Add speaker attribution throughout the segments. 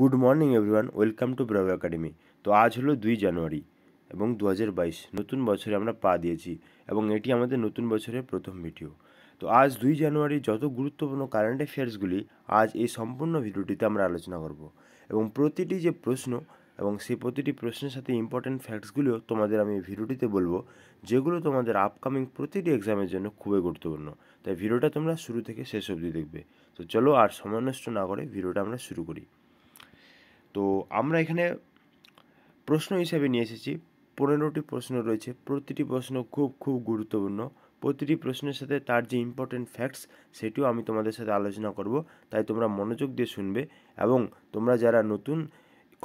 Speaker 1: good morning everyone welcome to Bravo academy তো আজ হলো দুই জানুয়ারি এবং দু নতুন বছরে আমরা পা দিয়েছি এবং এটি আমাদের নতুন বছরের প্রথম ভিডিও তো আজ দুই জানুয়ারি যত গুরুত্বপূর্ণ কারেন্ট অ্যাফেয়ার্সগুলি আজ এই সম্পূর্ণ ভিডিওটিতে আমরা আলোচনা করব এবং প্রতিটি যে প্রশ্ন এবং সেই প্রতিটি প্রশ্নের সাথে ইম্পর্ট্যান্ট ফ্যাক্টসগুলিও তোমাদের আমি ভিডিওটিতে বলবো যেগুলো তোমাদের আপকামিং প্রতিটি এক্সামের জন্য খুবই গুরুত্বপূর্ণ তাই ভিডিওটা তোমরা শুরু থেকে শেষ অবধি দেখবে তো চলো আর সময় নষ্ট না করে ভিডিওটা আমরা শুরু করি তো আমরা এখানে প্রশ্ন হিসেবে নিয়ে এসেছি পনেরোটি প্রশ্ন রয়েছে প্রতিটি প্রশ্ন খুব খুব গুরুত্বপূর্ণ প্রতিটি প্রশ্নের সাথে তার যে ইম্পর্টেন্ট ফ্যাক্টস সেটিও আমি তোমাদের সাথে আলোচনা করব তাই তোমরা মনোযোগ দিয়ে শুনবে এবং তোমরা যারা নতুন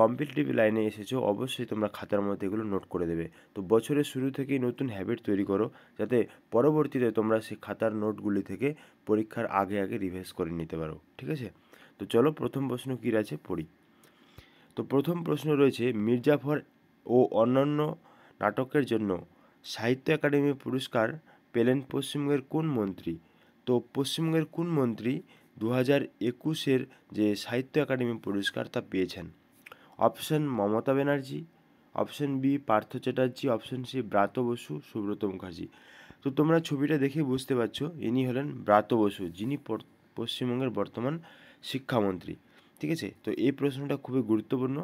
Speaker 1: কম্পিটিটিভ লাইনে এসেছো অবশ্যই তোমরা খাতার মধ্যে এগুলো নোট করে দেবে তো বছরের শুরু থেকেই নতুন হ্যাবিট তৈরি করো যাতে পরবর্তীতে তোমরা সেই খাতার নোটগুলি থেকে পরীক্ষার আগে আগে রিভাইজ করে নিতে পারো ঠিক আছে তো চলো প্রথম প্রশ্ন কী আছে পড়ি তো প্রথম প্রশ্ন রয়েছে মির্জাফর ও অন্যান্য নাটকের জন্য সাহিত্য একাডেমি পুরস্কার পেলেন পশ্চিমবঙ্গের কোন মন্ত্রী তো পশ্চিমবঙ্গের কোন মন্ত্রী দু হাজার একুশের যে সাহিত্য একাডেমি পুরস্কার তা পেয়েছেন option Mamata Banerjee option B Partha Chatterjee option C Bratya Basu Subrata Mukherjee তো তোমরা ছবিটা দেখে বুঝতে পারছো ইনি হলেন ব্রাত বসু যিনি পশ্চিমবঙ্গের বর্তমান শিক্ষামন্ত্রী ঠিক আছে তো এই প্রশ্নটা খুবই গুরুত্বপূর্ণ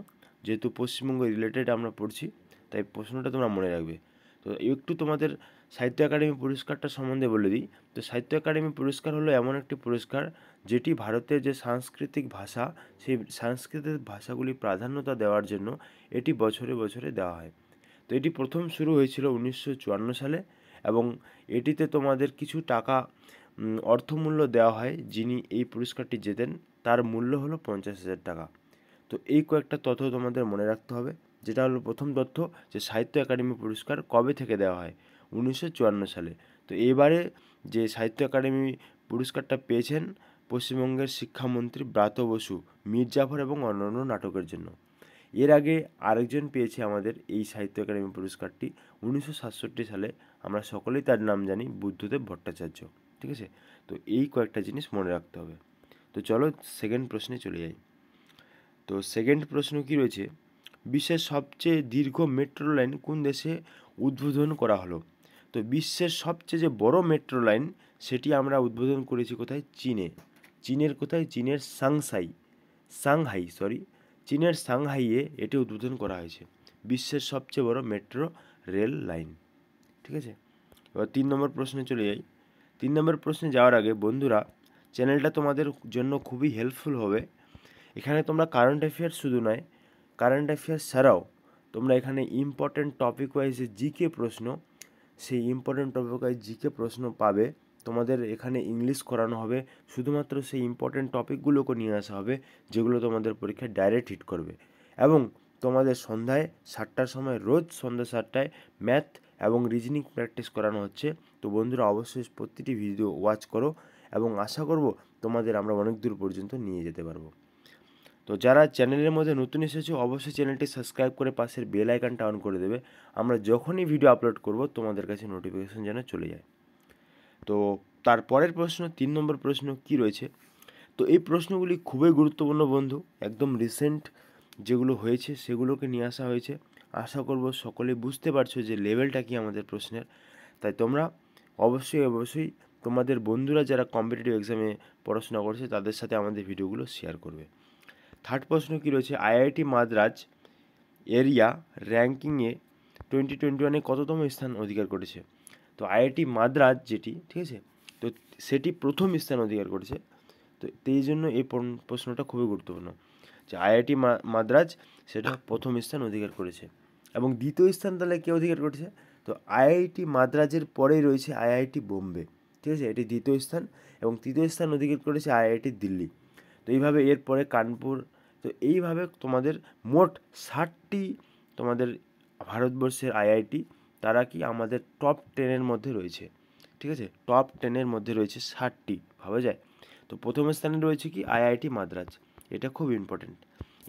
Speaker 1: যেহেতু পশ্চিমবঙ্গ রিলেটেড আমরা পড়ছি তাই প্রশ্নটা তোমরা মনে রাখবে তো একটু তোমাদের সাহিত্য একাডেমি পুরস্কারটা সম্বন্ধে বলে দিই তো সাহিত্য একাডেমি পুরস্কার হলো এমন একটি পুরস্কার যেটি ভারতের যে সাংস্কৃতিক ভাষা সেই সাংস্কৃতিক ভাষাগুলি প্রাধান্যতা দেওয়ার জন্য এটি বছরে বছরে দেওয়া হয় তো এটি প্রথম শুরু হয়েছিল উনিশশো সালে এবং এটিতে তোমাদের কিছু টাকা অর্থমূল্য দেওয়া হয় যিনি এই পুরস্কারটি জেতেন তার মূল্য হলো পঞ্চাশ হাজার টাকা তো এই কয়েকটা তথ্য তোমাদের মনে রাখতে হবে যেটা হলো প্রথম তথ্য যে সাহিত্য একাডেমি পুরস্কার কবে থেকে দেওয়া হয় উনিশশো চুয়ান্ন সালে তো এবারে যে সাহিত্য একাডেমি পুরস্কারটা পেয়েছেন পশ্চিমবঙ্গের শিক্ষামন্ত্রী ব্রাত বসু মির্জাফর এবং অন্যান্য নাটকের জন্য এর আগে আরেকজন পেয়েছে আমাদের এই সাহিত্য একাডেমি পুরস্কারটি উনিশশো সাতষট্টি সালে আমরা সকলেই তার নাম জানি বুদ্ধদেব ভট্টাচার্য ঠিক আছে তো এই কয়েকটা জিনিস মনে রাখতে হবে তো চলো সেকেন্ড প্রশ্নে চলে যাই তো সেকেন্ড প্রশ্ন কি রয়েছে বিশ্বের সবচেয়ে দীর্ঘ মেট্রো লাইন কোন দেশে উদ্বোধন করা হলো তো বিশ্বের সবচেয়ে যে বড় মেট্রো লাইন সেটি আমরা উদ্বোধন করেছি কোথায় চীনে চীনের কোথায় চীনের সাংসাই সাংহাই সরি চীনের সাংহাইয়ে এটি উদ্বোধন করা হয়েছে বিশ্বের সবচেয়ে বড় মেট্রো রেল লাইন ঠিক আছে এবার তিন নম্বর প্রশ্নে চলে যাই তিন নম্বর প্রশ্নে যাওয়ার আগে বন্ধুরা চ্যানেলটা তোমাদের জন্য খুবই হেল্পফুল হবে এখানে তোমরা কারেন্ট অ্যাফেয়ার্স শুধু নয় কারেন্ট অ্যাফেয়ার্স ছাড়াও তোমরা এখানে important topic wise G GK প্রশ্ন সেই ইম্পর্টেন্ট টপিক ওয়াইজ জিকে প্রশ্ন পাবে তোমাদের এখানে ইংলিশ করানো হবে শুধুমাত্র সেই ইম্পর্ট্যান্ট টপিকগুলোকে নিয়ে আসা হবে যেগুলো তোমাদের পরীক্ষায় ডাইরেক্ট হিট করবে এবং তোমাদের সন্ধ্যায় সাতটার সময় রোজ সন্ধ্যা সাতটায় ম্যাথ এবং রিজনিং প্র্যাকটিস করানো হচ্ছে তো বন্ধুরা অবশ্যই প্রতিটি ভিডিও ওয়াচ করো এবং আশা করব তোমাদের আমরা অনেক দূর পর্যন্ত নিয়ে যেতে পারবো তো যারা চ্যানেলের মধ্যে নতুন এসেছো অবশ্যই চ্যানেলটি সাবস্ক্রাইব করে পাশের বেল আইকনটা অন করে দেবে আমরা যখনই ভিডিও আপলোড করব তোমাদের কাছে নোটিফিকেশন যেন চলে যায় তো তারপরের প্রশ্ন তিন নম্বর প্রশ্ন কি রয়েছে তো এই প্রশ্নগুলি খুবই গুরুত্বপূর্ণ বন্ধু একদম রিসেন্ট যেগুলো হয়েছে সেগুলোকে নিয়ে আসা হয়েছে আশা করব সকলে বুঝতে পারছো যে লেভেলটা কি আমাদের প্রশ্নের তাই তোমরা অবশ্যই অবশ্যই তোমাদের বন্ধুরা যারা কম্পিটিটিভ এক্সামে পড়াশোনা করছে তাদের সাথে আমাদের ভিডিওগুলো শেয়ার করবে থার্ড প্রশ্ন কী রয়েছে আইআইটি মাদ্রাজ এরিয়া র্যাঙ্কিংয়ে টোয়েন্টি টোয়েন্টি ওয়ানে কততম স্থান অধিকার করেছে তো আইআইটি মাদ্রাজ যেটি ঠিক আছে তো সেটি প্রথম স্থান অধিকার করেছে তো এই জন্য এই প্রশ্নটা খুবই গুরুত্বপূর্ণ যে আইআইটি মাদ্রাজ সেটা প্রথম স্থান অধিকার করেছে এবং দ্বিতীয় স্থান তাহলে কে অধিকার করেছে তো আইআইটি মাদ্রাজের পরেই রয়েছে আইআইটি বোম্বে ঠিক আছে এটি দ্বিতীয় স্থান এবং তৃতীয় স্থান অধিকার করেছে আইআইটি দিল্লি তো এইভাবে এরপরে কানপুর তো এইভাবে তোমাদের মোট ষাটটি তোমাদের ভারতবর্ষের আইআইটি তারা কি আমাদের টপ টেনের মধ্যে রয়েছে ঠিক আছে টপ টেনের মধ্যে রয়েছে ষাটটি ভাবা যায় তো প্রথম স্থানে রয়েছে কি আইআইটি মাদ্রাজ এটা খুব important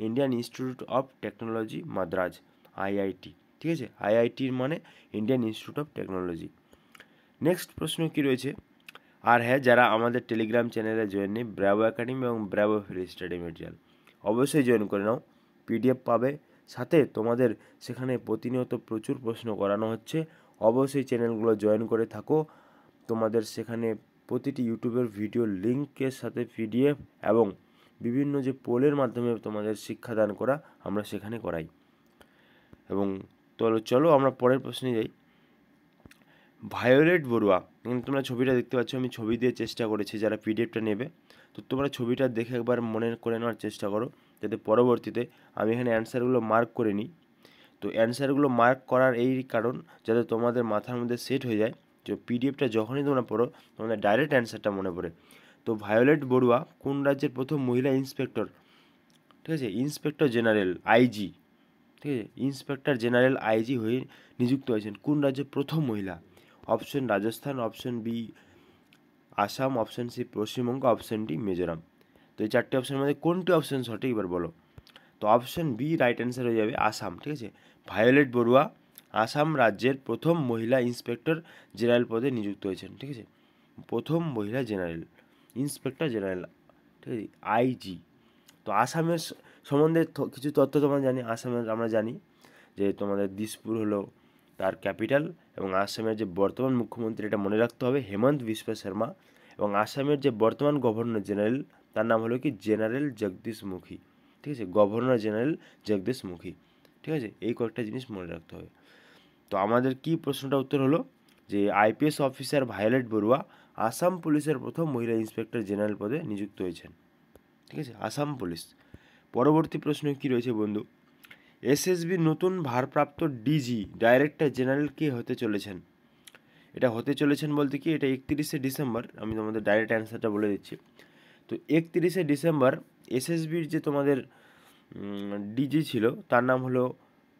Speaker 1: Indian Institute of Technology Madras IIT ঠিক আছে আইআইটির মানে Indian Institute of Technology next প্রশ্ন কি রয়েছে আর হ্যাঁ যারা আমাদের টেলিগ্রাম চ্যানেলে জয়েন নেই ব্র্যাভো একাডেমি এবং ব্র্যাভো ফ্রি স্টাডি মেটেরিয়াল অবশ্যই জয়েন করে নাও পিডিএফ পাবে সাথে তোমাদের সেখানে প্রতিনিয়ত প্রচুর প্রশ্ন করানো হচ্ছে অবশ্যই চ্যানেলগুলো জয়েন করে থাকো তোমাদের সেখানে প্রতিটি ইউটিউবের ভিডিও লিঙ্কের সাথে পিডিএফ এবং বিভিন্ন যে পোলের মাধ্যমে তোমাদের শিক্ষাদান করা আমরা সেখানে করাই এবং তো চলো আমরা পরের প্রশ্নে যাই ভায়োলেট বড়ুয়া তোমরা ছবিটা দেখতে পাচ্ছ আমি ছবি দিয়ে চেষ্টা করেছি যারা পিডিএফটা নেবে তো তোমরা ছবিটা দেখে একবার মনে করে নেওয়ার চেষ্টা করো যাতে পরবর্তীতে আমি এখানে অ্যান্সারগুলো মার্ক করে নিই তো অ্যান্সারগুলো মার্ক করার এই কারণ যাতে তোমাদের মাথার মধ্যে সেট হয়ে যায় যে পিডিএফটা যখনই তোমরা পড়ো তোমাদের ডাইরেক্ট অ্যান্সারটা মনে পড়ে তো ভায়োলেট বড়ুয়া কোন রাজ্যের প্রথম মহিলা ইন্সপেক্টর ঠিক আছে ইন্সপেক্টর জেনারেল আইজি ঠিক আছে ইন্সপেক্টর জেনারেল আইজি হয়ে নিযুক্ত হয়েছেন কোন রাজ্যের প্রথম মহিলা option Rajasthan option B Assam option C Paschimbanga option D Mizoram তো এই চারটি অপশনের মধ্যে কোনটি অপশন সঠিক এবার বলো তো অপশন বি রাইট অ্যান্সার হয়ে যাবে আসাম ঠিক আছে ভায়োলেট বড়ুয়া আসাম রাজ্যের প্রথম মহিলা ইন্সপেক্টর জেনারেল পদে নিযুক্ত হয়েছেন ঠিক আছে প্রথম মহিলা জেনারেল ইন্সপেক্টর জেনারেল ঠিক আছে আইজি তো আসামের সম্বন্ধে কিছু তথ্য তোমরা জানি আসামের আমরা জানি যে তোমাদের দিসপুর হলো তার ক্যাপিটাল এবং আসামের যে বর্তমান মুখ্যমন্ত্রী এটা মনে রাখতে হবে হেমন্ত বিশ্ব শর্মা এবং আসামের যে বর্তমান গভর্নর জেনারেল তার নাম হলো কি জেনারেল জগদীশ মুখী ঠিক আছে গভর্নর জেনারেল জগদীশ মুখী ঠিক আছে এই কয়েকটা জিনিস মনে রাখতে হবে তো আমাদের কি প্রশ্নটা উত্তর হলো যে IPS officer Violet Barua Assam পুলিশের প্রথম মহিলা ইন্সপেক্টর জেনারেল পদে নিযুক্ত হয়েছেন ঠিক আছে আসাম পুলিশ পরবর্তী প্রশ্ন কি রয়েছে বন্ধু এসএসবির নতুন ভারপ্রাপ্ত ডিজি ডাইরেক্টর জেনারেল কে হতে চলেছেন এটা হতে চলেছেন বলতে কি এটা একত্রিশে ডিসেম্বর আমি তোমাদের ডাইরেক্ট অ্যান্সারটা বলে দিচ্ছি তো একত্রিশে ডিসেম্বর এসএসবির যে তোমাদের ডিজি ছিল তার নাম হলো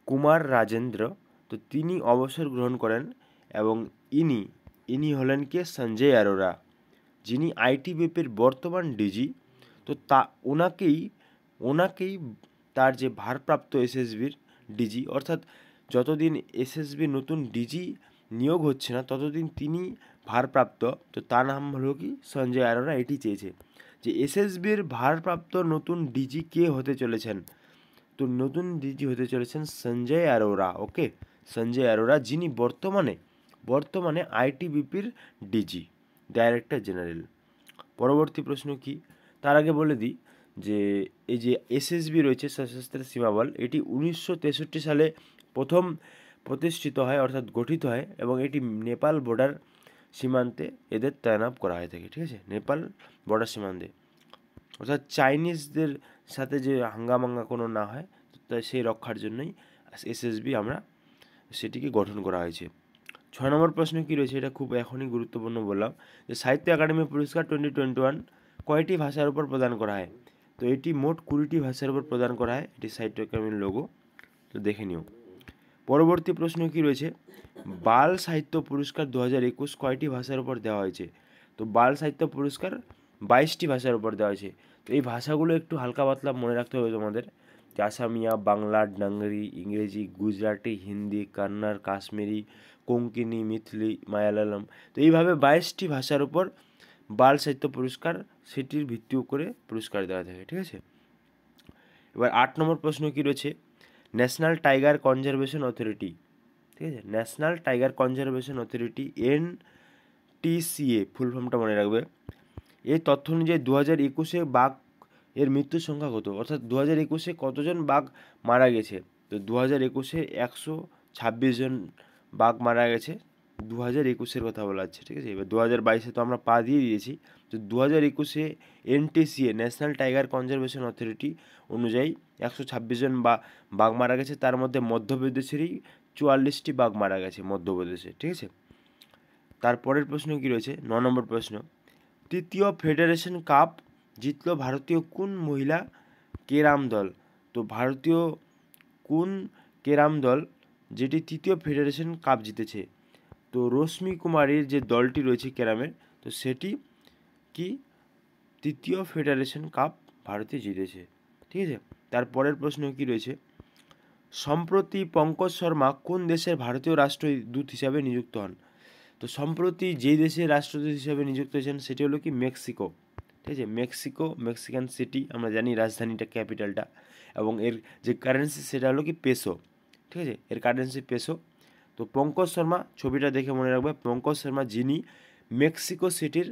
Speaker 1: কুমার রাজেন্দ্র তো তিনি অবসর গ্রহণ করেন এবং ইনি ইনি হলেন কে সঞ্জয় অরোরা যিনি আইটি বিপের বর্তমান ডিজি তো তা ওনাকেই ওনাকেই তার যে ভারপ্রাপ্ত এসএসবির ডিজি অর্থাৎ যতদিন এসএসবি নতুন ডিজি নিয়োগ হচ্ছে না ততদিন তিনি ভারপ্রাপ্ত তো তার নাম হলো কি সঞ্জয় আরোরা এটি চেয়েছে যে এসএসবির ভারপ্রাপ্ত নতুন ডিজি কে হতে চলেছেন তো নতুন ডিজি হতে চলেছেন সঞ্জয় আরোরা ওকে সঞ্জয় আরোরা যিনি বর্তমানে বর্তমানে আইটিবিপির ডিজি ডাইরেক্টর জেনারেল পরবর্তী প্রশ্ন কি তার আগে বলে দিই যে এই যে এসএসবি রয়েছে সশস্ত্র সীমাবল এটি উনিশশো সালে প্রথম প্রতিষ্ঠিত হয় অর্থাৎ গঠিত হয় এবং এটি নেপাল বর্ডার সীমান্তে এদের তায়নাব করা হয়ে থাকে ঠিক আছে নেপাল বর্ডার সীমান্তে অর্থাৎ চাইনিজদের সাথে যে হাঙ্গামাঙ্গা কোনো না হয় তাই সেই রক্ষার জন্যই এসএসবি আমরা সেটিকে গঠন করা হয়েছে ছয় নম্বর প্রশ্ন কী রয়েছে এটা খুব এখনই গুরুত্বপূর্ণ বললাম যে সাহিত্য একাডেমি পুরস্কার টোয়েন্টি টোয়েন্টি ওয়ান কয়টি ভাষার উপর প্রদান করা হয় তো এটি মোট কুড়িটি ভাষার উপর প্রদান করা হয় এটি সাহিত্যকর্মীর লোগো তো দেখে নিও পরবর্তী প্রশ্ন কি রয়েছে বাল সাহিত্য পুরস্কার দু হাজার একুশ কয়টি ভাষার উপর দেওয়া হয়েছে তো বাল সাহিত্য পুরস্কার বাইশটি ভাষার উপর দেওয়া হয়েছে তো এই ভাষাগুলো একটু হালকা পাতলা মনে রাখতে হবে তোমাদের যে আসামিয়া বাংলা ডাঙ্গরি ইংরেজি গুজরাটি হিন্দি কান্নার কাশ্মীরি কোঙ্কিনি মিথলি মায়ালালাম তো এইভাবে বাইশটি ভাষার উপর বাল সাহিত্য পুরস্কার সেটির ভিত্তি করে পুরস্কার দেওয়া থাকে ঠিক আছে এবার আট নম্বর প্রশ্ন কী রয়েছে ন্যাশনাল টাইগার কনজারভেশন অথরিটি ঠিক আছে national tiger conservation authority N TCA full ফর্মটা মনে রাখবে এই তথ্য অনুযায়ী দু হাজার একুশে বাঘ এর মৃত্যুর সংখ্যা কত অর্থাৎ দু হাজার একুশে কতজন বাঘ মারা গেছে তো দু হাজার একুশে একশো ছাব্বিশ জন বাঘ মারা গেছে দু হাজার একুশের কথা বলা হচ্ছে ঠিক আছে এবার দু হাজার বাইশে তো আমরা পা দিয়ে দিয়েছি তো দু হাজার একুশে NTCA national tiger conservation authority অনুযায়ী একশো ছাব্বিশ জন বাঘ মারা গেছে তার মধ্যে মধ্যপ্রদেশেরই চুয়াল্লিশটি বাঘ মারা গেছে মধ্যপ্রদেশে ঠিক আছে তারপরের প্রশ্ন কী রয়েছে ন নম্বর প্রশ্ন তৃতীয় ফেডারেশন কাপ জিতল ভারতীয় কোন মহিলা কেরাম দল তো ভারতীয় কোন কেরাম দল যেটি তৃতীয় ফেডারেশন কাপ জিতেছে তো রশ্মি কুমারীর যে দলটি রয়েছে ক্যারামের তো সেটি কি তৃতীয় ফেডারেশন কাপ ভারতে জিতেছে ঠিক আছে তারপরের প্রশ্ন কি রয়েছে সম্প্রতি পঙ্কজ শর্মা কোন দেশের ভারতীয় রাষ্ট্রদূত হিসাবে নিযুক্ত হন তো সম্প্রতি যে দেশের রাষ্ট্রদূত হিসাবে নিযুক্ত হয়েছেন সেটি হলো কি মেক্সিকো ঠিক আছে মেক্সিকো মেক্সিকান সিটি আমরা জানি রাজধানীটা ক্যাপিটালটা এবং এর যে কারেন্সি সেটা হলো কি পেসো ঠিক আছে এর কারেন্সি পেসো তো পঙ্কজ শর্মা ছবিটা দেখে মনে রাখবে পঙ্কজ শর্মা যিনি মেক্সিকো সিটির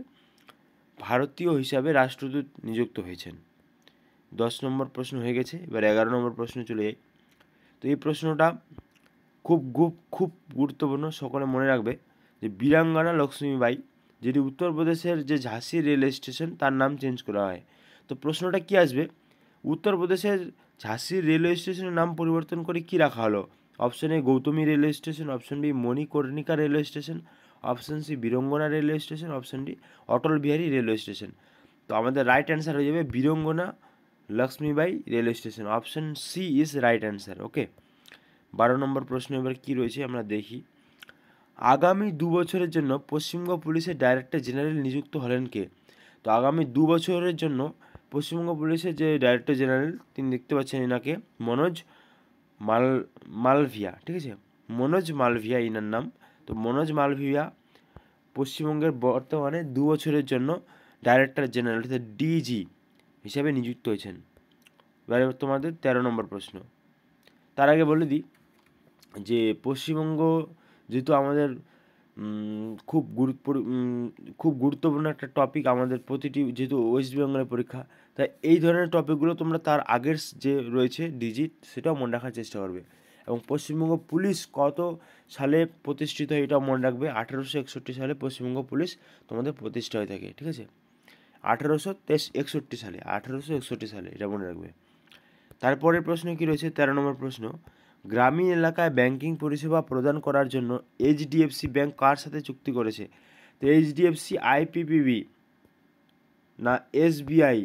Speaker 1: ভারতীয় হিসাবে রাষ্ট্রদূত নিযুক্ত হয়েছেন দশ নম্বর প্রশ্ন হয়ে গেছে এবার এগারো নম্বর প্রশ্ন চলে যাই তো এই প্রশ্নটা খুব খুব খুব গুরুত্বপূর্ণ সকলে মনে রাখবে যে বীরাঙ্গনা লক্ষ্মীবাই যেটি উত্তরপ্রদেশের যে ঝাঁসি রেল স্টেশন তার নাম চেঞ্জ করা হয় তো প্রশ্নটা কি আসবে উত্তরপ্রদেশের ঝাঁসির রেলওয়ে স্টেশনের নাম পরিবর্তন করে কি রাখা হলো option A Gautami railway station option B Manikarnika railway station option C Virangana railway station option D Atal Bihari railway station তো আমাদের রাইট অ্যান্সার হয়ে যাবে Virangana Lakshmibai railway station option C is right answer okay বারো নম্বর প্রশ্ন এবার কী রয়েছে আমরা দেখি আগামী দু বছরের জন্য পশ্চিমবঙ্গ পুলিশের ডাইরেক্টর জেনারেল নিযুক্ত হলেন কে তো আগামী দু বছরের জন্য পশ্চিমবঙ্গ পুলিশের যে ডাইরেক্টর জেনারেল তিনি দেখতে পাচ্ছেন এনাকে মনোজ মাল মালভিয়া ঠিক আছে মনোজ মালভিয়া ইনার নাম তো মনোজ মালভিয়া পশ্চিমবঙ্গের বর্তমানে দু বছরের জন্য ডাইরেক্টর জেনারেল অর্থাৎ ডিজি হিসাবে নিযুক্ত হয়েছেন এবারে তোমাদের তেরো নম্বর প্রশ্ন তার আগে বলে দিই যে পশ্চিমবঙ্গ যেহেতু আমাদের খুব গুরুত্ব খুব গুরুত্বপূর্ণ একটা টপিক আমাদের প্রতিটি যেহেতু ওয়েস্ট বেঙ্গলের পরীক্ষা তাই এই ধরনের টপিকগুলো তোমরা তার আগের যে রয়েছে ডিজিট সেটাও মনে রাখার চেষ্টা করবে এবং পশ্চিমবঙ্গ পুলিশ কত সালে প্রতিষ্ঠিত হয় এটাও মনে রাখবে আঠেরোশো একষট্টি সালে পশ্চিমবঙ্গ পুলিশ তোমাদের প্রতিষ্ঠা হয়ে থাকে ঠিক আছে আঠেরোশো তেশ একষট্টি সালে আঠেরোশো একষট্টি সালে এটা মনে রাখবে তারপরের প্রশ্ন কি রয়েছে তেরো নম্বর প্রশ্ন গ্রামীণ এলাকায় ব্যাংকিং পরিষেবা প্রদান করার জন্য এইচডিএফসি ব্যাংক কার সাথে চুক্তি করেছে তো এইচডিএফসি আইপিপিবি না এসবিআই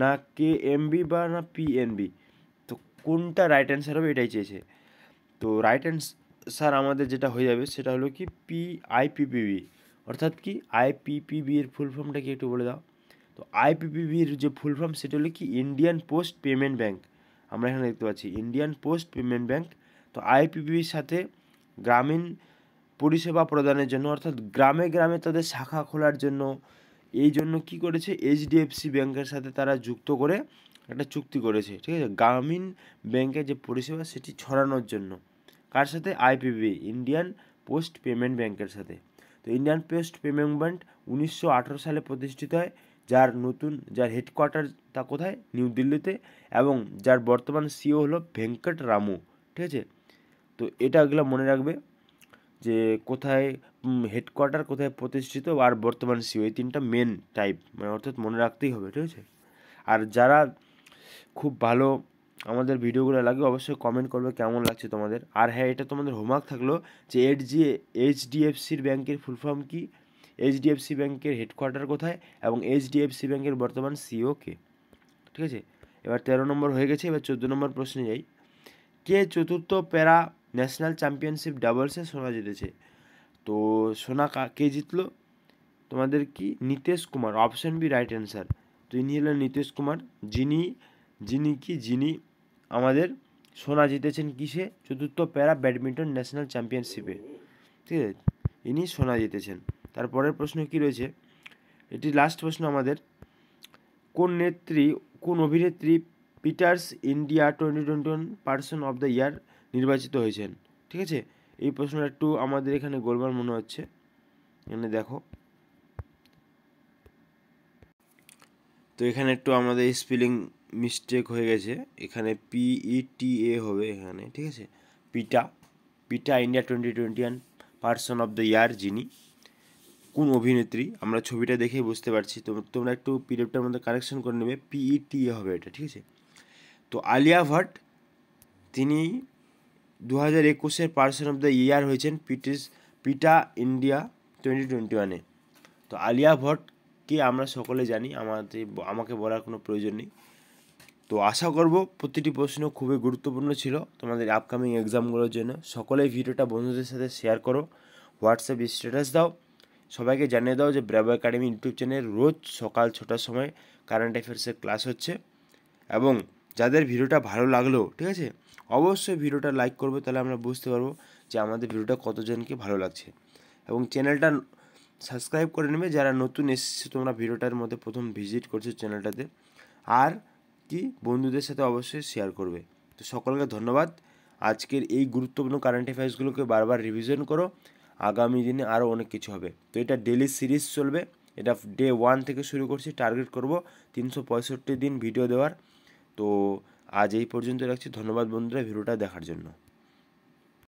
Speaker 1: না কে এমবি বা না পিএনবি তো কোনটা রাইট অ্যান্সার হবে এটাই চেয়েছে তো রাইট অ্যান্সার আমাদের যেটা হয়ে যাবে সেটা হলো কি পি আইপিপিবি অর্থাৎ কি আইপিপিবি এর ফুল ফর্মটা কি একটু বলে দাও তো আইপিপিবির যে ফুল ফর্ম সেটা হলো কি ইন্ডিয়ান পোস্ট পেমেন্ট ব্যাঙ্ক আমরা এখানে দেখতে পাচ্ছি ইন্ডিয়ান পোস্ট পেমেন্ট ব্যাঙ্ক তো আইপিপিবির সাথে গ্রামীণ পরিষেবা প্রদানের জন্য অর্থাৎ গ্রামে গ্রামে তাদের শাখা খোলার জন্য এই জন্য কি করেছে এইচডিএফসি ব্যাংকের সাথে তারা যুক্ত করে একটা চুক্তি করেছে ঠিক আছে গ্রামীণ ব্যাংকের যে পরিষেবা সেটি ছড়ানোর জন্য কার সাথে আইপিবি ইন্ডিয়ান পোস্ট পেমেন্ট ব্যাংকের সাথে তো ইন্ডিয়ান পোস্ট পেমেন্ট ব্যাঙ্ক উনিশশো সালে প্রতিষ্ঠিত হয় যার নতুন যার হেডকোয়ার্টার তা কোথায় নিউ দিল্লিতে এবং যার বর্তমান সিও e হলো ভেঙ্কট রামু ঠিক আছে তো এটা এগুলো মনে রাখবে যে কোথায় হেডকোয়ার্টার কোথায় প্রতিষ্ঠিত আর বর্তমান সিও এই তিনটা মেন টাইপ মানে অর্থাৎ মনে রাখতেই হবে ঠিক আছে আর যারা খুব ভালো আমাদের ভিডিওগুলো লাগে অবশ্যই কমেন্ট করবে কেমন লাগছে তোমাদের আর হ্যাঁ এটা তোমাদের হোমওয়ার্ক থাকলো যে এইট জি এইচডিএফসির ব্যাংকের ফুল ফর্ম কী এইচডিএফসি ব্যাংকের হেডকোয়ার্টার কোথায় এবং এইচডিএফসি ব্যাংকের বর্তমান সিও কে ঠিক আছে এবার তেরো নম্বর হয়ে গেছে এবার চোদ্দো নম্বর প্রশ্নে যাই কে চতুর্থ প্যারা ন্যাশনাল চ্যাম্পিয়নশিপ ডাবলসে শোনা যেতেছে তো সোনা কে জিতলো তোমাদের কি Nitesh Kumar option B right answer তো ইনি হলেন নিতেশ কুমার যিনি যিনি কি যিনি আমাদের সোনা জিতেছেন কিসে চতুর্থ প্যারা ব্যাডমিন্টন ন্যাশনাল চ্যাম্পিয়নশিপে ঠিক আছে ইনি সোনা জিতেছেন তারপরের প্রশ্ন কি রয়েছে এটি লাস্ট প্রশ্ন আমাদের কোন নেত্রী কোন অভিনেত্রী PETA's India twenty twenty one person of the year নির্বাচিত হয়েছেন ঠিক আছে এই প্রশ্নটা একটু আমাদের এখানে গোলমাল মনে হচ্ছে এখানে দেখো তো এখানে একটু আমাদের স্পেলিং মিস্টেক হয়ে গেছে এখানে পি টি এ হবে এখানে ঠিক আছে PETA PETA India twenty twenty one person of the year যিনি কোন অভিনেত্রী আমরা ছবিটা দেখেই বুঝতে পারছি তো তোমরা একটু পিরিয়ডটার মধ্যে কারেকশন করে নেবে পিইটি e হবে এটা ঠিক আছে তো আলিয়া ভট্ট তিনি দু হাজার একুশের পার্সন অফ দ্য ইয়ার হয়েছেন পিটিস পিটা ইন্ডিয়া টোয়েন্টি টোয়েন্টি ওয়ানে তো আলিয়া ভট্টকে আমরা সকলে জানি আমাদের আমাকে বলার কোনো প্রয়োজন নেই তো আশা করব প্রতিটি প্রশ্ন খুবই গুরুত্বপূর্ণ ছিল তোমাদের আপকামিং এক্সামগুলোর জন্য সকলেই ভিডিওটা বন্ধুদের সাথে শেয়ার করো হোয়াটসঅ্যাপ স্ট্যাটাস দাও সবাইকে জানিয়ে দাও যে ব্রাবো একাডেমি ইউটিউব চ্যানেল রোজ সকাল ছটার সময় কারেন্ট অ্যাফেয়ার্সের ক্লাস হচ্ছে এবং যাদের ভিডিওটা ভালো লাগলো ঠিক আছে অবশ্যই ভিডিওটা লাইক করবে তাহলে আমরা বুঝতে পারবো যে আমাদের ভিডিওটা কতজনকে ভালো লাগছে এবং চ্যানেলটা সাবস্ক্রাইব করে নেবে যারা নতুন এসেছে তোমরা ভিডিওটার মধ্যে প্রথম ভিজিট করছো চ্যানেলটাতে আর কি বন্ধুদের সাথে অবশ্যই শেয়ার করবে তো সকলকে ধন্যবাদ আজকের এই গুরুত্বপূর্ণ কারেন্ট অ্যাফেয়ার্সগুলোকে বারবার রিভিশন করো আগামী দিনে আরও অনেক কিছু হবে তো এটা ডেলি সিরিজ চলবে এটা ডে ওয়ান থেকে শুরু করছি টার্গেট করব তিনশো দিন ভিডিও দেওয়ার তো আজ এই পর্যন্ত রাখছি ধন্যবাদ বন্ধুরা ভিডিওটা দেখার জন্য